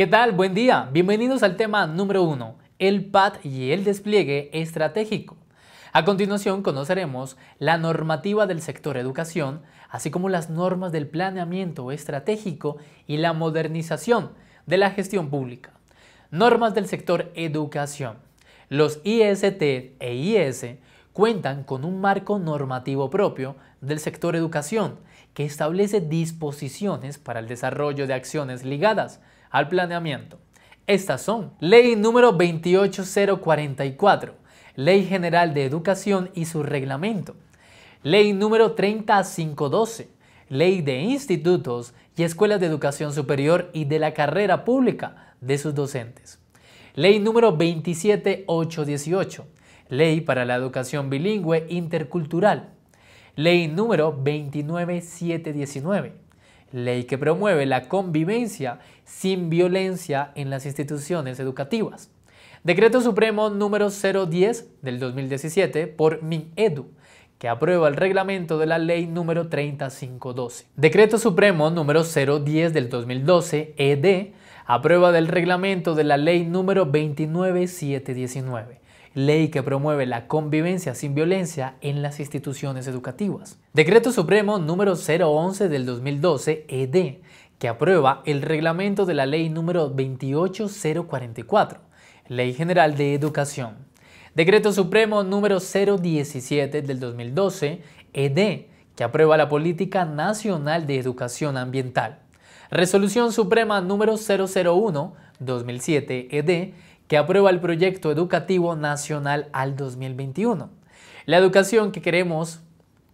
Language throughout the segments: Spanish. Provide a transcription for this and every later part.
¿Qué tal? Buen día. Bienvenidos al tema número 1, el PAD y el despliegue estratégico. A continuación conoceremos la normativa del sector educación, así como las normas del planeamiento estratégico y la modernización de la gestión pública. Normas del sector educación. Los IST e IS cuentan con un marco normativo propio del sector educación que establece disposiciones para el desarrollo de acciones ligadas al planeamiento. Estas son Ley número 28044, Ley General de Educación y su reglamento, Ley número 30512, Ley de Institutos y Escuelas de Educación Superior y de la Carrera Pública de sus docentes. Ley número 27818, Ley para la Educación Bilingüe Intercultural. Ley número 29719 ley que promueve la convivencia sin violencia en las instituciones educativas. Decreto Supremo número 010 del 2017 por MinEdu, que aprueba el reglamento de la ley número 3512. Decreto Supremo número 010 del 2012 ED, aprueba del reglamento de la ley número 29719 ley que promueve la convivencia sin violencia en las instituciones educativas. Decreto Supremo número 011 del 2012 ED, que aprueba el reglamento de la ley número 28044, Ley General de Educación. Decreto Supremo número 017 del 2012 ED, que aprueba la Política Nacional de Educación Ambiental. Resolución Suprema número 001 2007 ED que aprueba el Proyecto Educativo Nacional al 2021. La educación que queremos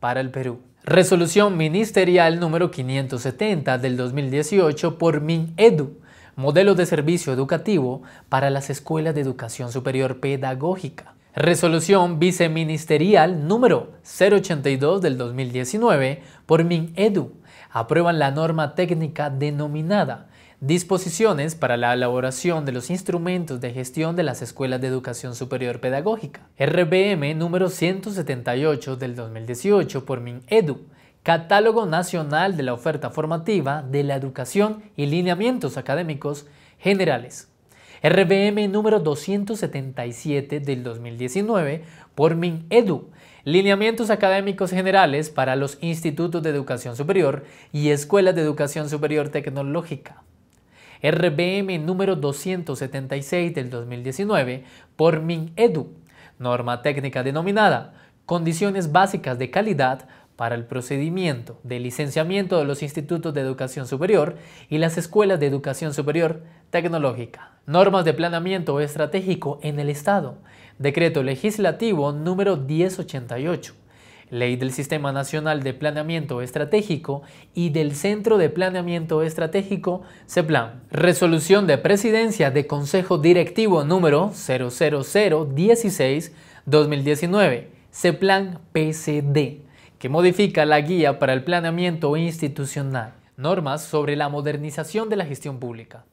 para el Perú. Resolución ministerial número 570 del 2018 por MinEdu, modelo de servicio educativo para las escuelas de educación superior pedagógica. Resolución viceministerial número 082 del 2019 por MinEdu. Aprueban la norma técnica denominada Disposiciones para la elaboración de los instrumentos de gestión de las escuelas de educación superior pedagógica. RBM número 178 del 2018 por MinEdu. Catálogo Nacional de la Oferta Formativa de la Educación y Lineamientos Académicos Generales. RBM número 277 del 2019 por MinEdu. Lineamientos académicos generales para los institutos de educación superior y escuelas de educación superior tecnológica. RBM número 276 del 2019 por MinEdu, norma técnica denominada Condiciones Básicas de Calidad para el procedimiento de licenciamiento de los institutos de educación superior y las escuelas de educación superior tecnológica. Normas de planeamiento estratégico en el Estado. Decreto legislativo número 1088. Ley del Sistema Nacional de Planeamiento Estratégico y del Centro de Planeamiento Estratégico, CEPLAN. Resolución de Presidencia de Consejo Directivo número 00016 2019, CEPLAN PCD, que modifica la guía para el planeamiento institucional. Normas sobre la modernización de la gestión pública.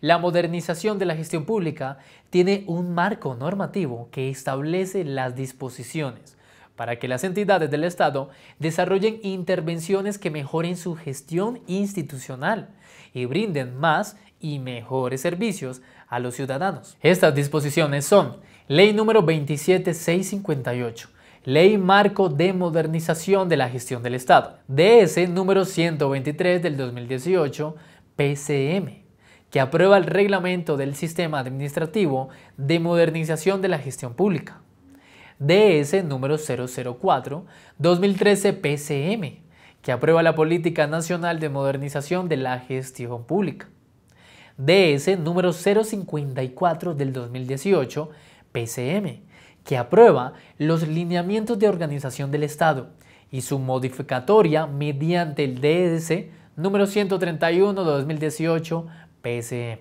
La modernización de la gestión pública tiene un marco normativo que establece las disposiciones, para que las entidades del Estado desarrollen intervenciones que mejoren su gestión institucional y brinden más y mejores servicios a los ciudadanos. Estas disposiciones son Ley número 27658, Ley Marco de Modernización de la Gestión del Estado, DS número 123 del 2018, PCM, que aprueba el reglamento del Sistema Administrativo de Modernización de la Gestión Pública. DS número 004, 2013 PCM, que aprueba la Política Nacional de Modernización de la Gestión Pública. DS número 054 del 2018, PCM, que aprueba los lineamientos de organización del Estado y su modificatoria mediante el DS número 131 2018 pcm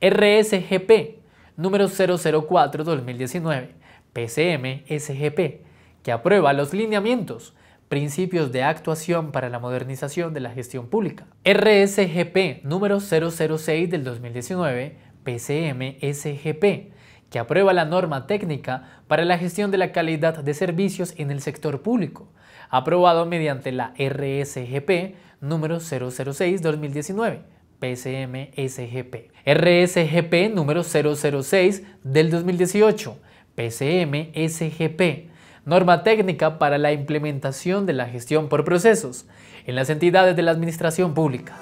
RSGP número 004 2019 PCM SGP, que aprueba los lineamientos, principios de actuación para la modernización de la gestión pública. RSGP número 006 del 2019, PCM SGP, que aprueba la norma técnica para la gestión de la calidad de servicios en el sector público, aprobado mediante la RSGP número 006-2019. PCM-SGP. RSGP número 006 del 2018, PCM-SGP, norma técnica para la implementación de la gestión por procesos en las entidades de la administración pública.